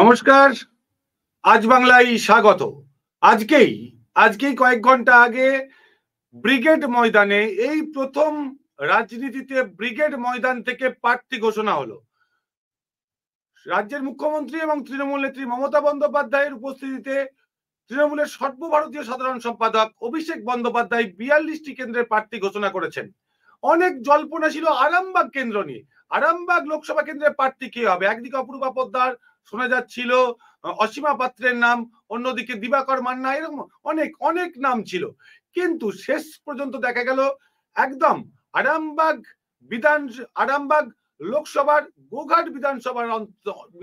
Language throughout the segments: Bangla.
নমস্কার আজ বাংলায় স্বাগত আজকেই আজকেই কয়েক ঘন্টা আগে ব্রিগেড ময়দানে এই প্রথম রাজনীতিতে ব্রিগেড ময়দান থেকে প্রার্থী ঘোষণা হলো রাজ্যের মুখ্যমন্ত্রী এবং তৃণমূল নেত্রী মমতা বন্দ্যোপাধ্যায়ের উপস্থিতিতে তৃণমূলের সর্বভারতীয় সাধারণ সম্পাদক অভিষেক বন্দ্যোপাধ্যায় বিয়াল্লিশটি কেন্দ্রের প্রার্থী ঘোষণা করেছেন অনেক জল্পনা ছিল আরামবাগ কেন্দ্র নিয়ে আরামবাগ লোকসভা কেন্দ্রের প্রার্থী কে হবে একদিকে অপূর্বা পদ্মার শোনা যাচ্ছিল অসীমা পাত্রের নাম অন্যদিকে দিবাকর মান্না এরকম অনেক অনেক নাম ছিল কিন্তু শেষ পর্যন্ত দেখা গেল একদম আরামবাগ বিধান আরামবাগ লোকসভার গোঘাট বিধানসভার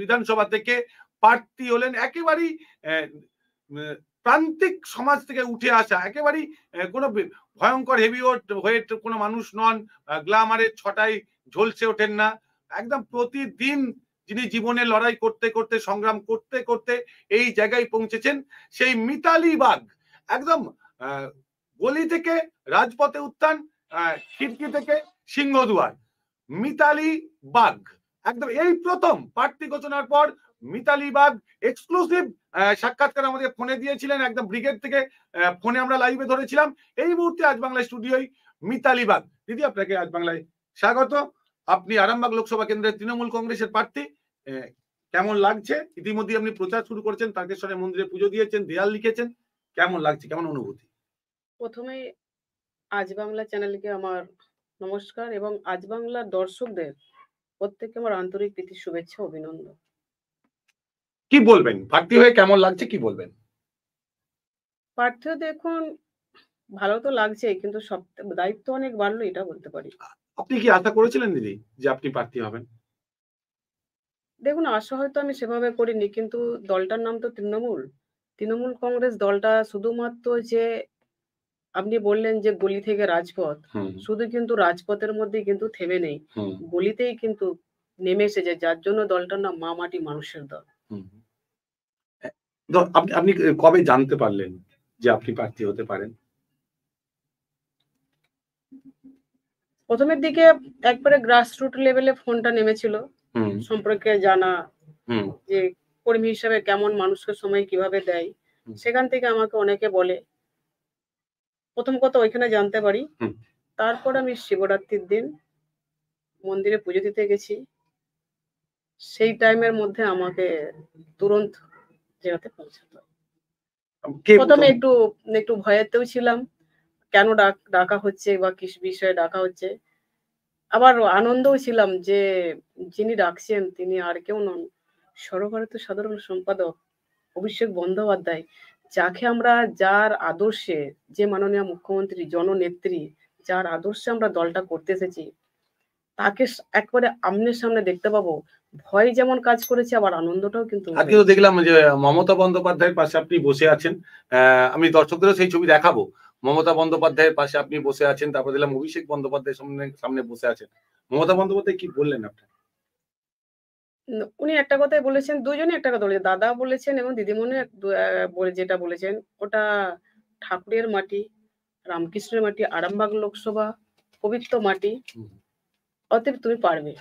বিধানসভা থেকে প্রার্থী হলেন একেবারেই প্রান্তিক সমাজ থেকে উঠে আসা একেবারেই কোনো ভয়ঙ্কর হেভিওয়েট হয়ে কোনো মানুষ নন গ্লামারের ছটায় ঝলসে ওঠেন না একদম প্রতিদিন যিনি জীবনে লড়াই করতে করতে সংগ্রাম করতে করতে এই জায়গায় পৌঁছেছেন সেই মিতালি বাগ একদম গলি থেকে রাজপথে উত্থান খিড়কি থেকে সিংহদুয়ার মিতালি বাগ একদম এই প্রথম প্রার্থী ঘোষণার পর মিতালি বাগ এক্সক্লুসিভ সাক্ষাৎকার আমাদের ফোনে দিয়েছিলেন একদম ব্রিগেড থেকে ফোনে আমরা লাইভে ধরেছিলাম এই মুহূর্তে আজ বাংলায় স্টুডিওই মিতালি বাগ দিদি আপনাকে আজ বাংলায় স্বাগত আপনি আরামবাগ লোকসভা কেন্দ্রের তৃণমূল কংগ্রেসের প্রার্থী কেমন লাগছে ইতিমধ্যে আপনি প্রচার শুরু করেছেন তারকেশ্বরের মন্দিরে পুজো দিয়েছেন দেয়াল লিখেছেন কেমন লাগছে কেমন অনুভূতি প্রথমে আজ বাংলা চ্যানেলকে আমার নমস্কার এবং আজ বাংলার দর্শকদের প্রত্যেককে আমার আন্তরিক প্রীতি শুভেচ্ছা অভিনন্দন কি বলবেন প্রার্থী হয়ে কেমন লাগছে কি বলবেন প্রার্থী দেখুন ভালো তো লাগছে কিন্তু সব দায়িত্ব অনেক বাড়লো এটা বলতে পারি আপনি কি আশা করেছিলেন দিদি যে আপনি প্রার্থী হবেন দেখুন আশা হয়তো আমি সেভাবে করিনি কিন্তু দলটার নাম তো তৃণমূল তৃণমূল কংগ্রেস দলটা শুধুমাত্র যে আপনি বললেন যে গলি থেকে রাজপথ শুধু কিন্তু রাজপথের মধ্যে কিন্তু থেমে নেই গলিতেই কিন্তু নেমে এসেছে যার জন্য দলটার নাম মা মাটি মানুষের দল আপনি কবে জানতে পারলেন যে আপনি প্রার্থী হতে পারেন প্রথমের দিকে একবারে গ্রাসরুট লেভেলে ফোনটা নেমেছিল সম্পর্কে জানা যে কর্মী হিসাবে কেমন মানুষকে সময় কিভাবে দেয় সেখান থেকে আমাকে অনেকে বলে প্রথম কথা ওইখানে জানতে পারি তারপর আমি শিবরাত্রির দিন মন্দিরে পুজো দিতে গেছি সেই টাইমের মধ্যে আমাকে তুরন্ত জায়গাতে পৌঁছাতে প্রথমে একটু একটু ভয়েতেও ছিলাম কেন ডাক ডাকা হচ্ছে বা কিছু বিষয়ে ডাকা হচ্ছে আবার আনন্দও ছিলাম যে যিনি ডাকছেন তিনি আর কেউ নন সর্বভারতীয় সাধারণ সম্পাদক অভিষেক বন্দ্যোপাধ্যায় যাকে আমরা যার আদর্শে যে মাননীয় মুখ্যমন্ত্রী জননেত্রী যার আদর্শে আমরা দলটা করতে এসেছি তাকে একবারে আমনের সামনে দেখতে পাবো ভয় যেমন কাজ করেছে আবার আনন্দটাও কিন্তু আজকে তো দেখলাম যে মমতা বন্দ্যোপাধ্যায়ের পাশে আপনি বসে আছেন আমি দর্শকদেরও সেই ছবি দেখাবো মমতা বন্দ্যোপাধ্যায়ের পাশে আপনি বসে আছেন তারপর দিলাম অভিষেক বন্দ্যোপাধ্যায়ের সামনে সামনে বসে আছেন মমতা বন্দ্যোপাধ্যায় কি বললেন আপনি উনি একটা কথাই বলেছেন দুজনে একটা কথা বলেছেন দাদা বলেছেন এবং দিদিমণি যেটা বলেছেন ওটা ঠাকুরের মাটি রামকৃষ্ণের মাটি আরামবাগ লোকসভা পবিত্র মাটি অতএব তুমি পারবে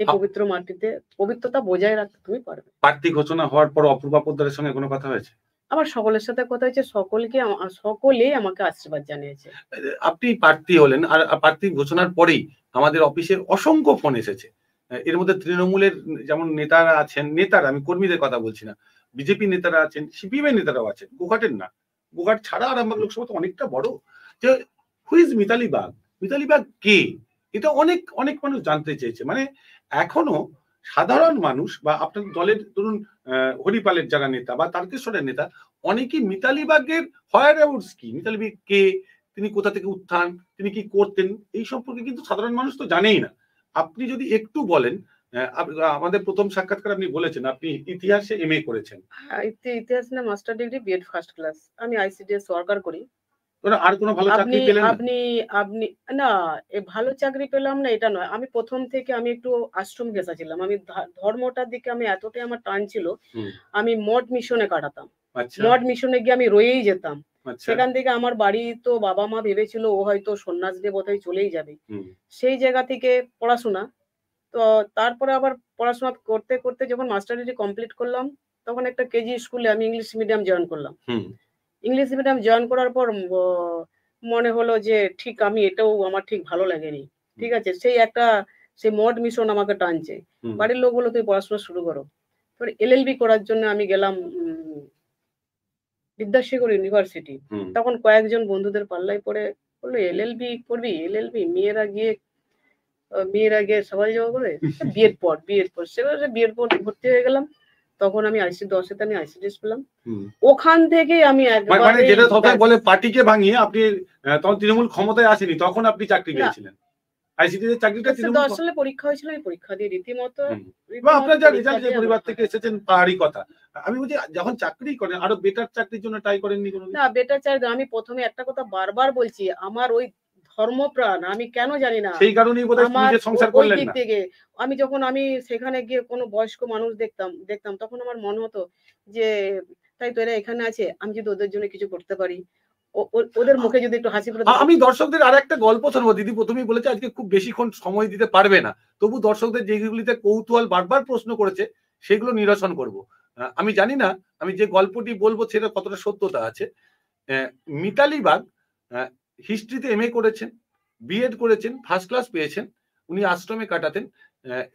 এই হ্যাঁ। পবিত্র মাটিতে পবিত্রতা বজায় রাখতে তুমি পারবে প্রার্থী ঘোষণা হওয়ার পর অপূর্বা পোদ্দারের সঙ্গে কোনো কথা হয়েছে আমার সকলের সাথে কথা হয়েছে সকলকে সকলেই আমাকে আশীর্বাদ জানিয়েছে আপনি প্রার্থী হলেন আর প্রার্থী ঘোষণার পরেই আমাদের অফিসের অসংখ্য ফোন এসেছে এর মধ্যে তৃণমূলের যেমন নেতারা আছেন নেতারা আমি কর্মীদের কথা বলছি না বিজেপি নেতারা আছেন সিপিএম এর নেতারাও আছেন গোঘাটের না গোঘাট ছাড়া আরামবাগ লোকসভা তো অনেকটা বড় যে হুইজ মিতালি বাগ মিতালি বাগ কে এটা অনেক অনেক মানুষ জানতে চেয়েছে মানে এখনো সাধারণ মানুষ বা আপনার দলের ধরুন হরিপালের যারা নেতা বা তারকেশ্বরের নেতা অনেকেই মিতালি বাগের হয়ার অ্যাওয়ার্ডস কি মিতালি বাগ কে তিনি কোথা থেকে উত্থান তিনি কি করতেন এই সম্পর্কে কিন্তু সাধারণ মানুষ তো জানেই না আপনি যদি একটু বলেন আমাদের প্রথম সাক্ষাৎকার আপনি বলেছেন আপনি ইতিহাসে এমএ করেছেন হ্যাঁ, ইতিহাস না master degree B Ed first class আমি আইসিডিএস সরকার করি আর আপনি আপনি না ভালো চাকরি পেলাম না এটা নয় আমি প্রথম থেকে আমি একটু আশ্রম গেছা আমি ধর্মটার দিকে আমি এতটাই আমার টান ছিল আমি মঠ মিশনে কাটাতাম আচ্ছা। মঠ মিশনে গিয়ে আমি রয়েই যেতাম আচ্ছা। সেখান থেকে আমার বাড়ি তো বাবা মা ভেবেছিল ও হয়তো সন্ন্যাস দিয়ে বোধহয় চলেই যাবে সেই জায়গা থেকে পড়াশোনা তো তারপরে আবার পড়াশোনা করতে করতে যখন মাস্টার ডিগ্রি কমপ্লিট করলাম তখন একটা কেজি স্কুলে আমি ইংলিশ মিডিয়াম জয়েন করলাম ইংলিশ মিডিয়াম জয়েন করার পর মনে হলো যে ঠিক আমি এটাও আমার ঠিক ভালো লাগেনি ঠিক আছে সেই একটা সেই মড মিশন আমাকে টানছে বাড়ির লোক বলো তুই পড়াশোনা শুরু করো তারপর এলএলবি করার জন্য আমি গেলাম বিদ্যাসাগর ইউনিভার্সিটি তখন কয়েকজন বন্ধুদের পাল্লায় পড়ে বললো এলএলবি করবি এলএলবি মেয়েরা গিয়ে মেয়েরা গিয়ে সবাই জমা করে বিয়ের পর বিয়ের পর সেভাবে বিয়ের পর ভর্তি হয়ে গেলাম তখন আমি আইসি দশে আমি আইসিডিএস পেলাম ওখান থেকে আমি মানে, মানে যেটা বলে পার্টিকে ভাঙিয়ে আপনি তখন তৃণমূল ক্ষমতায় আসেনি তখন আপনি চাকরি পেয়েছিলেন চাকরিটা পরীক্ষা হয়েছিল আমি পরীক্ষা দিয়ে রীতিমতো পরিবার থেকে এসেছেন পাহাড়ি কথা আমি যখন চাকরি করেন আরো বেটার চাকরির জন্য ট্রাই করেননি বেটার আমি প্রথমে একটা কথা বারবার বলছি আমার ওই ধর্মপ্রাণ আমি কেন জানি না সেই কারণে সংসার করলেন না থেকে আমি যখন আমি সেখানে গিয়ে কোনো বয়স্ক মানুষ দেখতাম দেখতাম তখন আমার মনে হতো যে তাই তো এরা এখানে আছে আমি যদি ওদের জন্য কিছু করতে পারি ওদের মুখে যদি একটু হাসি আমি দর্শকদের আর একটা গল্প শুনবো দিদি প্রথমেই বলেছে আজকে খুব বেশিক্ষণ সময় দিতে পারবে না তবু দর্শকদের যেগুলিতে কৌতূহল বারবার প্রশ্ন করেছে সেগুলো নিরসন করব আমি জানি না আমি যে গল্পটি বলবো সেটা কতটা সত্যতা আছে মিতালি বাগ হিস্ট্রিতে এম করেছেন বিএড করেছেন ফার্স্ট ক্লাস পেয়েছেন উনি আশ্রমে কাটাতেন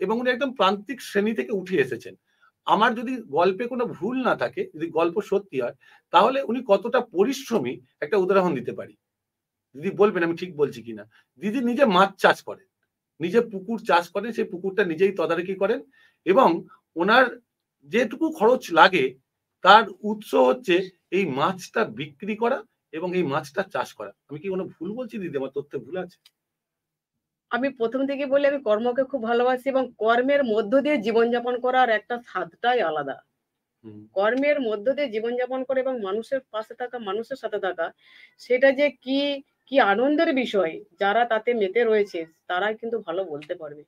এবং উনি একদম প্রান্তিক শ্রেণী থেকে উঠে এসেছেন আমার যদি গল্পে কোনো ভুল না থাকে যদি গল্প সত্যি হয় তাহলে উনি কতটা পরিশ্রমী একটা উদাহরণ দিতে পারি দিদি বলবেন আমি ঠিক বলছি কিনা দিদি নিজে মাছ চাষ করেন নিজে পুকুর চাষ করেন সেই পুকুরটা নিজেই তদারকি করেন এবং ওনার যেটুকু খরচ লাগে তার উৎস হচ্ছে এই মাছটা বিক্রি করা এবং এই মাছটা চাষ করা আমি কি কোনো ভুল বলছি দিদি আমার তথ্যে ভুল আছে আমি প্রথম থেকে বলি আমি কর্মকে খুব ভালোবাসি এবং কর্মের মধ্য দিয়ে জীবনযাপন করার একটা স্বাদটাই আলাদা কর্মের মধ্য দিয়ে জীবনযাপন করে এবং মানুষের পাশে থাকা মানুষের সাথে থাকা সেটা যে কি কি আনন্দের বিষয় যারা তাতে মেতে রয়েছে তারাই কিন্তু ভালো বলতে পারবে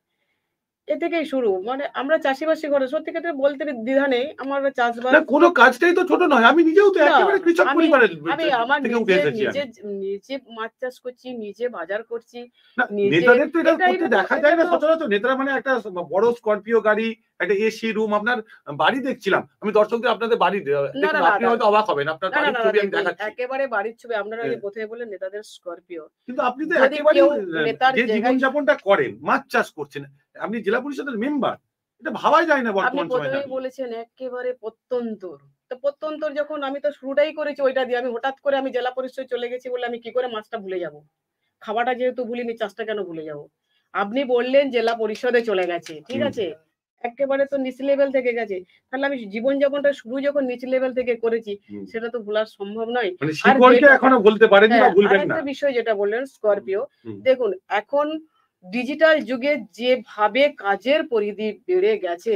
এ থেকেই শুরু মানে আমরা চাষিবাসী করে সত্যি ক্ষেত্রে বলতে দ্বিধা নেই আমার চাষবাস না কোনো কাজটাই তো ছোট নয় আমি নিজেও তো একেবারে কৃষক পরিবারের আমি আমার নিজে নিজে মাছ চাষ করছি নিজে বাজার করছি নেতাদের তো এটা করতে দেখা যায় না সচরাচর নেতারা মানে একটা বড় স্করপিও গাড়ি একটা এসি রুম আপনার বাড়ি দেখছিলাম আমি দর্শকদের আপনাদের বাড়ি আপনি হয়তো অবাক হবেন আপনার বাড়ির ছবি আমি দেখাচ্ছি একেবারে বাড়ির ছবি আপনারা হ্যাঁ। কোথায় বলেন নেতাদের স্করপিও কিন্তু আপনি তো একেবারে যে জীবনযাপনটা করেন মাছ চাষ করছেন আপনি জেলা পরিষদের মেম্বার এটা ভাবাই যায় না বর্তমান সময়ে বলেছেন একেবারে প্রত্যন্তর তো প্রত্যন্তর যখন আমি তো শুরুটাই করেছি ওইটা দিয়ে আমি হঠাৎ করে আমি জেলা পরিষদ চলে গেছি বলে আমি কি করে মাছটা ভুলে যাব খাওয়াটা যেহেতু ভুলিনি চাষটা কেন ভুলে যাব আপনি বললেন জেলা পরিষদে চলে গেছে ঠিক আছে একেবারে তো নিচ লেভেল থেকে গেছে তাহলে আমি জীবনযাপনটা শুরু যখন নিচ লেভেল থেকে করেছি সেটা তো ভুলার সম্ভব নয় মানে আর এখনো বলতে পারেন হ্যাঁ, না বিষয় যেটা বললেন স্করপিও দেখুন এখন ডিজিটাল যুগে যেভাবে কাজের পরিধি বেড়ে গেছে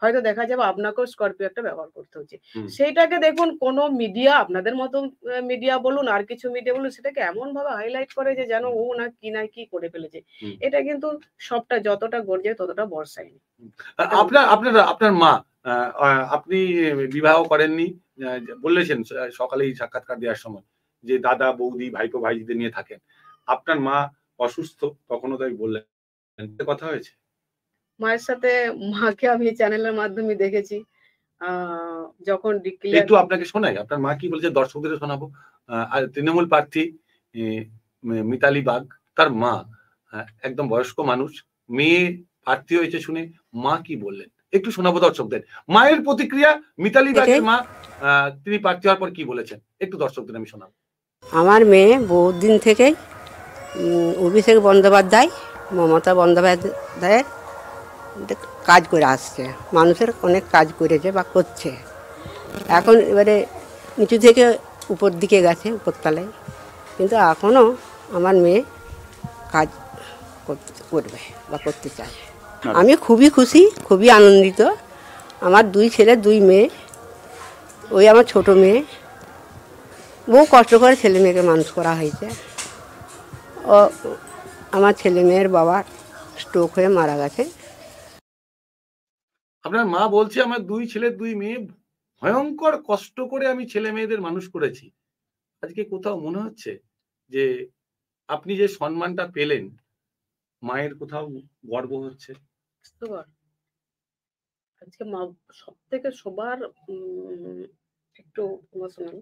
হয়তো দেখা যাবে আপনাকেও স্করপিও একটা ব্যবহার করতে হচ্ছে সেইটাকে দেখুন কোন মিডিয়া আপনাদের মতো মিডিয়া বলুন আর কিছু মিডিয়া বলুন সেটাকে এমন ভাবে হাইলাইট করে যে যেন ও না কি না কি করে ফেলেছে এটা কিন্তু সবটা যতটা গর্জে ততটা বর্ষায়নি আপনার আপনার আপনার মা আপনি বিবাহ করেননি বলেছেন সকালেই সাক্ষাৎকার দেওয়ার সময় যে দাদা বৌদি ভাইপো ভাইজিদের নিয়ে থাকেন আপনার মা অসুস্থ তখনও তাই বললেন কথা হয়েছে মায়ের সাথে মাকে আমি চ্যানেলের মাধ্যমে দেখেছি যখন ডিক্লেয়ার একটু আপনাকে শোনাই আপনার মা কি বলেছে দর্শকদের শোনাবো আর তৃণমূল প্রার্থী মিতালি বাগ তার মা একদম বয়স্ক মানুষ মেয়ে প্রার্থী হয়েছে শুনে মা কি বললেন একটু শোনাবো দর্শকদের মায়ের প্রতিক্রিয়া মিতালি বাগের মা তিনি প্রার্থী হওয়ার পর কি বলেছেন একটু দর্শকদের আমি শোনাবো আমার মেয়ে বহুদিন থেকেই অভিষেক বন্দ্যোপাধ্যায় মমতা বন্দ্যোপাধ্যায়ের কাজ করে আসছে মানুষের অনেক কাজ করেছে বা করছে এখন এবারে নিচু থেকে উপর দিকে গেছে উপরতলায় কিন্তু এখনও আমার মেয়ে কাজ করবে বা করতে চায় আচ্ছা। আমি খুবই খুশি খুবই আনন্দিত আমার দুই ছেলে দুই মেয়ে ওই আমার ছোট মেয়ে বহু কষ্ট করে ছেলে মেয়েকে মানুষ করা হয়েছে ও আমার ছেলে মেয়ের বাবার স্ট্রোক হয়ে মারা গেছে আপনার মা বলছে আমার দুই ছেলে দুই মেয়ে ভয়ঙ্কর কষ্ট করে আমি ছেলে মেয়েদের মানুষ করেছি আজকে কোথাও মনে হচ্ছে যে আপনি যে সম্মানটা পেলেন মায়ের কোথাও গর্ব হচ্ছে আজকে মা সব থেকে সবার একটু ইমোশনাল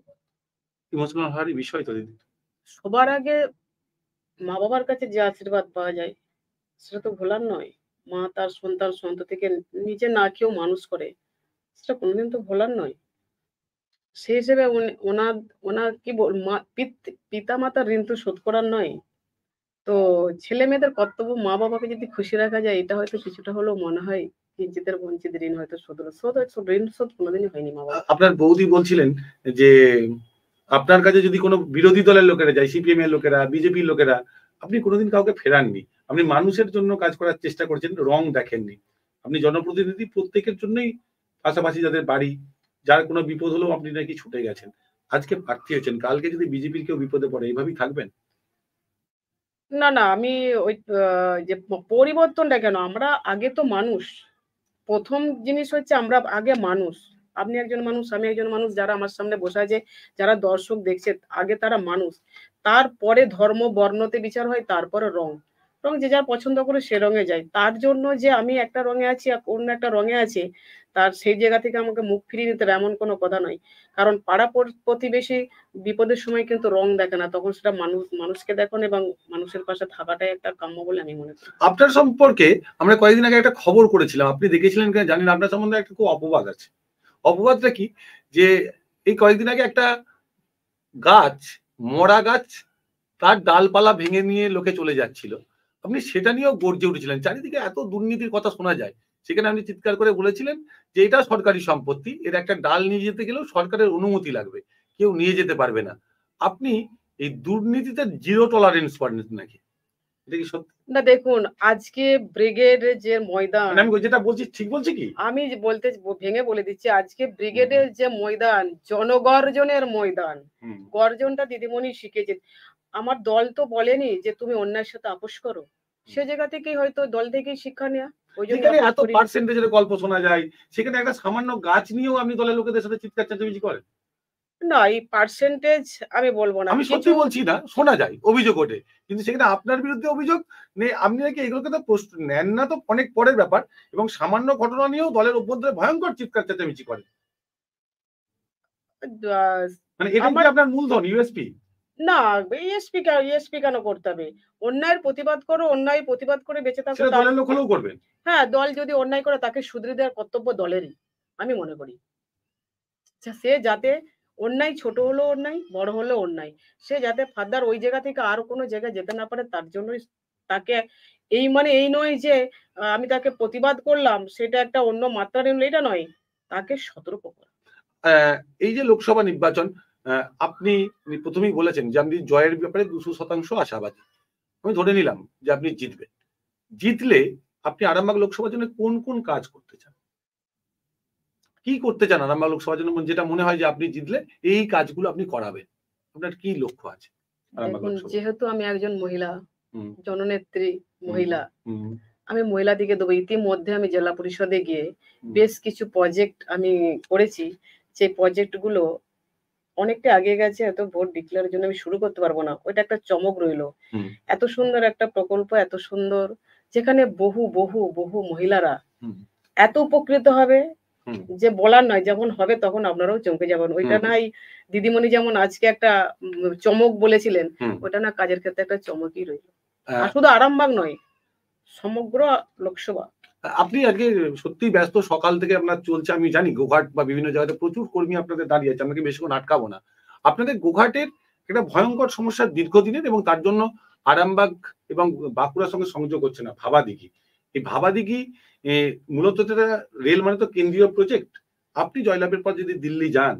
ইমোশনাল হওয়ারই বিষয় তো দিদি সবার আগে মা বাবার কাছে যে আশীর্বাদ পাওয়া যায় সেটা তো ভোলার নয় মা তার সন্তান সন্ততিকে নিজে না কেউ মানুষ করে সেটা কোনোদিন তো ভোলার নয় সেই হিসেবে ওনার ওনার কি বল পিতা মাতার ঋণ তো শোধ করার নয় তো ছেলে মেয়েদের কর্তব্য মা বাবাকে যদি খুশি রাখা যায় এটা হয়তো কিছুটা হলেও মনে হয় কিঞ্চিতের বঞ্চিত ঋণ হয়তো শোধ শোধ ঋণ শোধ কোনোদিনই হয়নি মা বাবা আপনার বৌদি বলছিলেন যে আপনার কাছে যদি কোনো বিরোধী দলের লোকেরা যায় সিপিএম এর লোকেরা বিজেপির লোকেরা আপনি কোনোদিন কাউকে ফেরাননি আপনি মানুষের জন্য কাজ করার চেষ্টা করছেন রং দেখেননি আপনি জনপ্রতিনিধি প্রত্যেকের জন্যই পাশাপাশি যাদের বাড়ি যার কোনো বিপদ হলেও আপনি নাকি ছুটে গেছেন আজকে প্রার্থী হয়েছেন কালকে যদি বিজেপির কেউ বিপদে পড়ে এইভাবেই থাকবেন না না আমি ওই যে পরিবর্তনটা কেন আমরা আগে তো মানুষ প্রথম জিনিস হচ্ছে আমরা আগে মানুষ আপনি একজন মানুষ আমি একজন মানুষ যারা আমার সামনে বসে আছে যারা দর্শক দেখছে আগে তারা মানুষ তারপরে ধর্ম বর্ণতে বিচার হয় তারপরে রং রং যে যার পছন্দ করে সে রঙে যায় তার জন্য যে আমি একটা রঙে আছি আর অন্য একটা রঙে আছে তার সেই জায়গা থেকে আমাকে মুখ ফিরিয়ে নিতে এমন কোনো কথা নয় কারণ পাড়া প্রতিবেশী বিপদের সময় কিন্তু রং দেখে না তখন সেটা মানুষ মানুষকে দেখুন এবং মানুষের পাশে থাকাটাই একটা কাম্য বলে আমি মনে করি আপনার সম্পর্কে আমরা কয়েকদিন আগে একটা খবর করেছিলাম আপনি দেখেছিলেন কিনা জানেন আপনার সম্বন্ধে একটা খুব অপবাদ আছে অপবাদটা কি যে এই কয়েকদিন আগে একটা গাছ মরা গাছ তার ডালপালা ভেঙে নিয়ে লোকে চলে যাচ্ছিল আপনি সেটা নিয়েও গর্জে উঠেছিলেন চারিদিকে এত দুর্নীতির কথা শোনা যায় সেখানে আপনি চিৎকার করে বলেছিলেন যে এটা সরকারি সম্পত্তি এর একটা ডাল নিয়ে যেতে গেলেও সরকারের অনুমতি লাগবে কেউ নিয়ে যেতে পারবে না আপনি এই দুর্নীতিতে জিরো টলারেন্স পারেন নাকি এটা কি সত্যি না দেখুন আজকে ব্রিগেডের যে ময়দান আমি যেটা বলছি ঠিক বলছি কি আমি বলতে ভেঙে বলে দিচ্ছি আজকে ব্রিগেডের যে ময়দান জনগর্জনের ময়দান গর্জনটা দিদিমণি শিখেছে আমার দল তো বলেনি যে তুমি অন্যায়ের সাথে আপোষ করো সে জায়গা থেকেই হয়তো দল থেকেই শিক্ষা নেয়া যেখানে এত পার্সেন্টেজের গল্প শোনা যায় সেখানে একটা সামান্য গাছ নিয়েও আমি দলের লোকেদের সাথে চিৎকার চাচামিচি করেন না এই পার্সেন্টেজ আমি বলবো না আমি সত্যি বলছি না শোনা যায় অভিযোগ ওঠে কিন্তু সেখানে আপনার বিরুদ্ধে অভিযোগ নেই আপনি নাকি এগুলোকে তো প্রশ্ন নেন না তো অনেক পরের ব্যাপার এবং সামান্য ঘটনা নিয়েও দলের অভ্যন্তরে ভয়ঙ্কর চিৎকার চেঁচামেচি করে মানে এটা আপনার মূলধন ইউএসপি না ইএসপি কেন ইএসপি কেন করতে হবে অন্যায়ের প্রতিবাদ করো অন্যায় প্রতিবাদ করে বেঁচে থাকো করবেন হ্যাঁ দল যদি অন্যায় করে তাকে শুধরে দেওয়ার কর্তব্য দলেরই আমি মনে করি সে যাতে অন্যায় ছোট হলো অন্যায় বড় হলো অন্যায় সে যাতে ফাদার ওই জায়গা থেকে আর কোনো জায়গায় যেতে না পারে তার জন্যই তাকে এই মানে এই নয় যে আমি তাকে প্রতিবাদ করলাম সেটা একটা অন্য মাত্রা এটা নয় তাকে সতর্ক করা এই যে লোকসভা নির্বাচন আপনি প্রথমেই বলেছেন যে আপনি জয়ের ব্যাপারে দুশো শতাংশ আশাবাদী আমি ধরে নিলাম যে আপনি জিতবেন জিতলে আপনি আরামবাগ লোকসভার জন্য কোন কোন কাজ করতে চান কি করতে চান আরামবাগ লোকসভা জন্য যেটা মনে হয় যে আপনি জিতলে এই কাজগুলো আপনি করাবেন আপনার কি লক্ষ্য আছে যেহেতু আমি একজন মহিলা জননেত্রী মহিলা আমি মহিলা দিকে দেবো ইতিমধ্যে আমি জেলা পরিষদে গিয়ে বেশ কিছু প্রজেক্ট আমি করেছি সেই প্রজেক্ট গুলো অনেকটা আগে গেছে এত ভোট ডিক্লেয়ারের জন্য আমি শুরু করতে পারবো না ওইটা একটা চমক রইল এত সুন্দর একটা প্রকল্প এত সুন্দর যেখানে বহু বহু বহু মহিলারা এত উপকৃত হবে যে বলার নয় যেমন হবে তখন আপনারাও চমকে যাবেন ওইটা নাই দিদিমণি যেমন আজকে একটা চমক বলেছিলেন ওটা না কাজের ক্ষেত্রে একটা চমকই রইল আর শুধু আরামবাগ নয় সমগ্র লোকসভা আপনি আজকে সত্যি ব্যস্ত সকাল থেকে আপনার চলছে আমি জানি গোঘাট বা বিভিন্ন জায়গাতে প্রচুর কর্মী আপনাদের দাঁড়িয়ে আছে আপনাকে বেশিক্ষণ আটকাবো না আপনাদের গোঘাটের একটা ভয়ঙ্কর সমস্যা দীর্ঘদিনের এবং তার জন্য আরামবাগ এবং বাঁকুড়ার সঙ্গে সংযোগ হচ্ছে না ভাবাদিঘি এই ভাবাদিঘি মূলত যেটা রেল মানে তো কেন্দ্রীয় প্রজেক্ট আপনি জয়লাভের পর যদি দিল্লি যান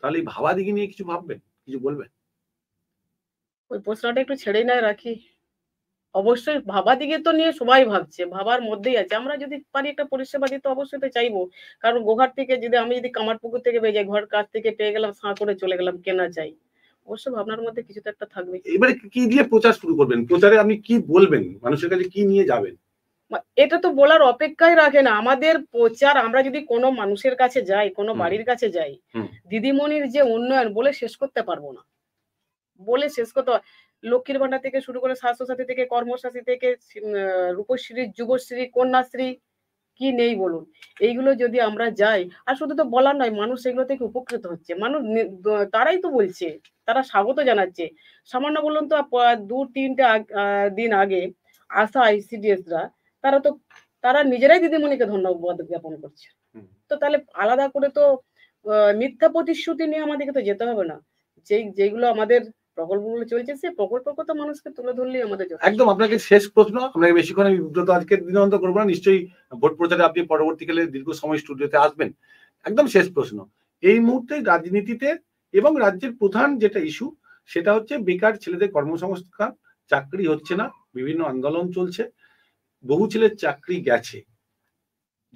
তাহলে এই ভাবা দিকে নিয়ে কিছু ভাববেন কিছু বলবেন ওই প্রশ্নটা একটু ছেড়ে না রাখি অবশ্যই ভাবা দিকে তো নিয়ে সবাই ভাবছে ভাবার মধ্যেই আছে আমরা যদি পারি একটা পরিষেবা দিতে অবশ্যই তো চাইবো কারণ গোহার থেকে যদি আমি যদি কামারপুকুর থেকে পেয়ে যাই ঘর কাছ থেকে পেয়ে গেলাম সাঁ করে চলে গেলাম কেনা চাই অবশ্য ভাবনার মধ্যে কিছু তো একটা থাকবে এবারে কি দিয়ে প্রচার শুরু করবেন প্রচারে আপনি কি বলবেন মানুষের কাছে কি নিয়ে যাবেন এটা তো বলার অপেক্ষাই রাখে না আমাদের প্রচার আমরা যদি কোনো মানুষের কাছে যাই কোনো বাড়ির কাছে যাই দিদিমণির যে উন্নয়ন বলে শেষ করতে পারবো না বলে শেষ করতে লক্ষ্মীর ভান্ডার থেকে শুরু করে স্বাস্থ্যসাথী থেকে কর্মসাথী থেকে রূপশ্রী যুবশ্রী কন্যাশ্রী কি নেই বলুন এইগুলো যদি আমরা যাই আর শুধু তো বলার নয় মানুষ এগুলো থেকে উপকৃত হচ্ছে মানুষ তারাই তো বলছে তারা স্বাগত জানাচ্ছে সামান্য বলুন তো দু তিনটা দিন আগে আসা রা তারা তো তারা নিজেরাই দিদিমণিকে ধন্যবাদ জ্ঞাপন করছে তো তাহলে আলাদা করে তো মিথ্যা প্রতিশ্রুতি নিয়ে আমাদেরকে তো যেতে হবে না যেই যেগুলো আমাদের প্রকল্পগুলো চলছে সে প্রকল্প তো মানুষকে তুলে ধরলেই আমাদের একদম আপনাকে শেষ প্রশ্ন আপনাকে বেশিক্ষণ আমি বিব্রত আজকে দিনান্ত করবো না নিশ্চয়ই ভোট প্রচারে আপনি পরবর্তীকালে দীর্ঘ সময় স্টুডিওতে আসবেন একদম শেষ প্রশ্ন এই মুহূর্তে রাজনীতিতে এবং রাজ্যের প্রধান যেটা ইস্যু সেটা হচ্ছে বেকার ছেলেদের কর্মসংস্থান চাকরি হচ্ছে না বিভিন্ন আন্দোলন চলছে বহু ছেলের চাকরি গেছে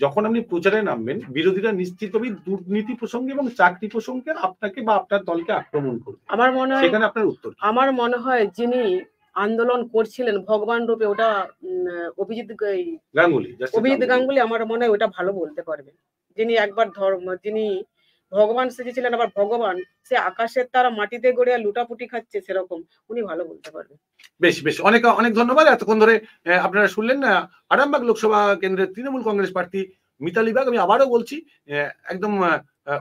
যখন আপনি প্রচারে নামবেন বিরোধীরা নিশ্চিতভাবেই দুর্নীতি প্রসঙ্গে এবং চাকরি প্রসঙ্গে আপনাকে বা আপনার দলকে আক্রমণ করবে আমার মনে হয় সেখানে আপনার উত্তর আমার মনে হয় যিনি আন্দোলন করছিলেন ভগবান রূপে ওটা অভিজিৎ গাঙ্গুলি অভিজিৎ গাঙ্গুলি আমার মনে হয় ওটা ভালো বলতে পারবেন যিনি একবার ধর্ম যিনি ভগবান সেজেছিলেন আবার ভগবান সে আকাশের তারা মাটিতে গড়িয়া লুটাপুটি খাচ্ছে সেরকম উনি ভালো বলতে পারবেন বেশ বেশ অনেক অনেক ধন্যবাদ এতক্ষণ ধরে আপনারা শুনলেন না আরামবাগ লোকসভা কেন্দ্রের তৃণমূল কংগ্রেস প্রার্থী মিতালি বাগ আমি আবারও বলছি একদম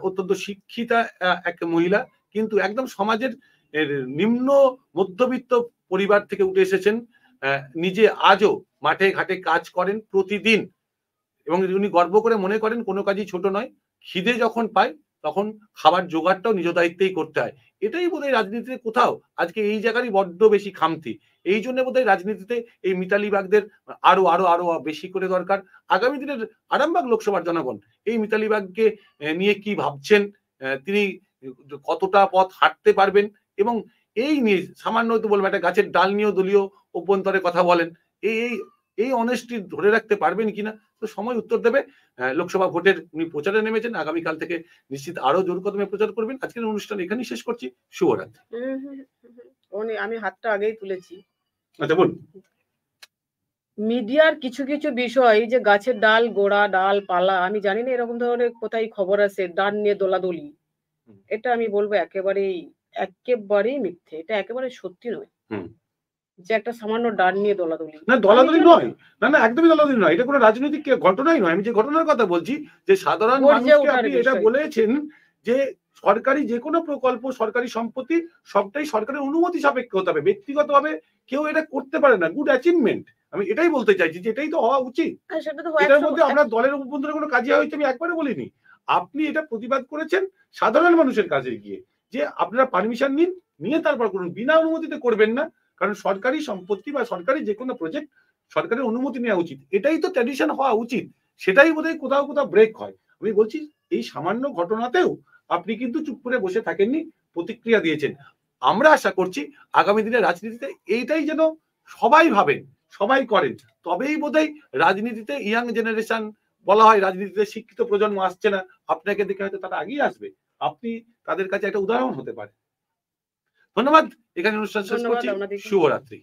অত্যন্ত শিক্ষিতা এক মহিলা কিন্তু একদম সমাজের নিম্ন মধ্যবিত্ত পরিবার থেকে উঠে এসেছেন নিজে আজও মাঠে ঘাটে কাজ করেন প্রতিদিন এবং উনি গর্ব করে মনে করেন কোনো কাজই ছোট নয় খিদে যখন পায় তখন খাবার জোগাড়টাও নিজ দায়িত্বেই করতে হয় এটাই বোধ হয় রাজনীতিতে কোথাও আজকে এই জায়গারই বড্ড বেশি খামতি এই জন্য বোধ হয় রাজনীতিতে এই মিতালি বাগদের আরো আরো আরো বেশি করে দরকার আগামী দিনের আরামবাগ লোকসভার জনগণ এই মিতালি বাগকে নিয়ে কি ভাবছেন তিনি কতটা পথ হাঁটতে পারবেন এবং এই নিয়ে সামান্য তো বলবো একটা গাছের ডাল নিয়েও দলীয় অভ্যন্তরে কথা বলেন এই এই এই অনেস্টি ধরে রাখতে পারবেন কিনা তো সময় উত্তর দেবে লোকসভা ভোটের উনি প্রচারে নেমেছেন আগামীকাল থেকে নিশ্চিত আরো জোর কদমে প্রচার করবেন আজকের অনুষ্ঠান এখানেই শেষ করছি শুভরাত্রি আমি হাতটা আগেই তুলেছি আচ্ছা বলুন মিডিয়ার কিছু কিছু বিষয় যে গাছের ডাল গোড়া ডাল পালা আমি জানি না এরকম ধরনের কোথায় খবর আছে ডান নিয়ে দোলাদলি এটা আমি বলবো একেবারেই একেবারেই মিথ্যে এটা একেবারে সত্যি নয় রাজনৈতিক ঘটনাই যে সরকারি যে কোনো সম্পত্তি সবটাই সরকারের অনুমতি সাপেক্ষ হতে হবে ভাবে কেউ এটা করতে পারে না গুড অ্যাচিভমেন্ট আমি এটাই বলতে চাইছি যে এটাই তো হওয়া উচিত এটার মধ্যে আপনার দলের অভ্যন্তরে কোনো কাজে হয়েছে আমি একবারে বলিনি আপনি এটা প্রতিবাদ করেছেন সাধারণ মানুষের কাজে গিয়ে যে আপনারা পারমিশন নিন নিয়ে তারপর করুন বিনা অনুমতিতে করবেন না কারণ সরকারি সম্পত্তি বা সরকারি যে কোনো প্রজেক্ট সরকারের অনুমতি নেওয়া উচিত এটাই তো ট্র্যাডিশন হওয়া উচিত সেটাই বোধহয় কোথাও কোথাও ব্রেক হয় আমি বলছি এই সামান্য ঘটনাতেও আপনি কিন্তু চুপ করে বসে থাকেননি প্রতিক্রিয়া দিয়েছেন আমরা আশা করছি আগামী দিনে রাজনীতিতে এইটাই যেন সবাই ভাবেন সবাই করেন তবেই বোধহয় রাজনীতিতে ইয়াং জেনারেশন বলা হয় রাজনীতিতে শিক্ষিত প্রজন্ম আসছে না আপনাকে দেখে হয়তো তারা আগেই আসবে আপনি তাদের কাছে একটা উদাহরণ হতে পারে ধন্যবাদ এখানে অনুষ্ঠান শেষ করছি শুভরাত্রি